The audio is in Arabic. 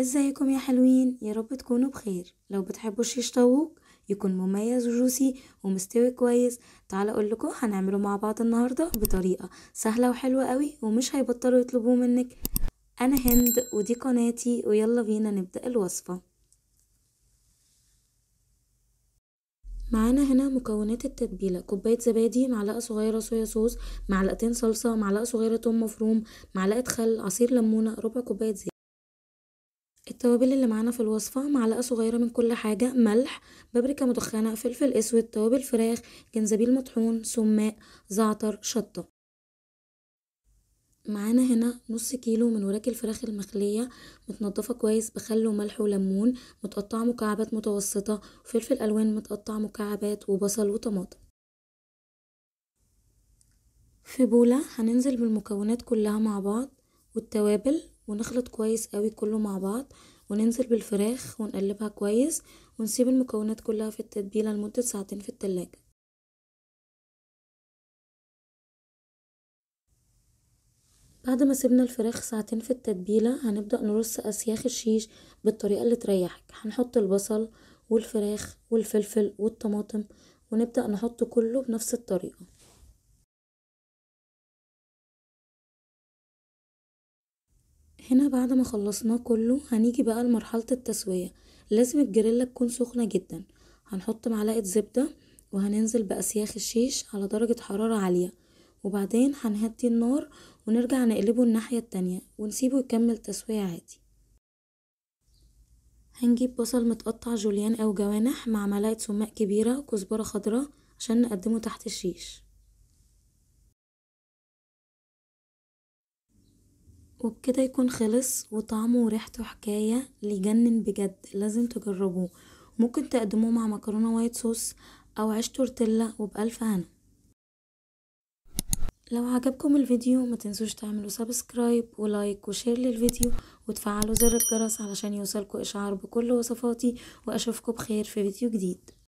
ازيكم يا حلوين يا رب تكونوا بخير لو بتحبوا الشيش طاووق يكون مميز وجوسي ومستوي كويس تعالى اقول لكم هنعمله مع بعض النهارده بطريقه سهله وحلوه قوي ومش هيبطلوا يطلبوه منك انا هند ودي قناتي ويلا بينا نبدا الوصفه معانا هنا مكونات التتبيله كوبايه زبادي معلقه صغيره صويا صوص معلقتين صلصه معلقه صغيره توم مفروم معلقه خل عصير ليمونه ربع كوبايه زيت التوابل اللي معانا في الوصفة معلقة صغيرة من كل حاجة ملح بابريكا مدخنة فلفل اسود توابل فراخ جنزبيل مطحون سماق زعتر شطة معانا هنا نص كيلو من وراك الفراخ المخلية متنضفة كويس بخل وملح وليمون متقطعة مكعبات متوسطة وفلفل ألوان متقطع مكعبات وبصل وطماطم في بولة هننزل بالمكونات كلها مع بعض والتوابل ونخلط كويس قوي كله مع بعض وننزل بالفراخ ونقلبها كويس ونسيب المكونات كلها في التتبيلة لمدة ساعتين في التلاجة بعد ما سيبنا الفراخ ساعتين في التتبيلة هنبدأ نرص أسياخ الشيش بالطريقة اللي تريحك هنحط البصل والفراخ والفلفل والطماطم ونبدأ نحط كله بنفس الطريقة هنا بعد ما خلصناه كله هنيجي بقى لمرحلة التسوية لازم الجريلا تكون سخنة جدا هنحط معلقة زبدة وهننزل بأسياخ الشيش على درجة حرارة عالية وبعدين هنهدي النار ونرجع نقلبه الناحية التانية ونسيبه يكمل تسوية عادي هنجيب بصل متقطع جوليان أو جوانح مع ملعقة سماق كبيرة وكزبرة خضراء عشان نقدمه تحت الشيش وبكده يكون خلص وطعمه وريحته حكاية ليجنن بجد لازم تجربوه ممكن تقدموه مع مكرونة وايت صوص أو عيش تورتيلا وبألف هنا لو عجبكم الفيديو ما تنسوش تعملوا سبسكرايب ولايك وشير للفيديو وتفعلوا زر الجرس علشان يوصلكوا إشعار بكل وصفاتي وأشوفكم بخير في فيديو جديد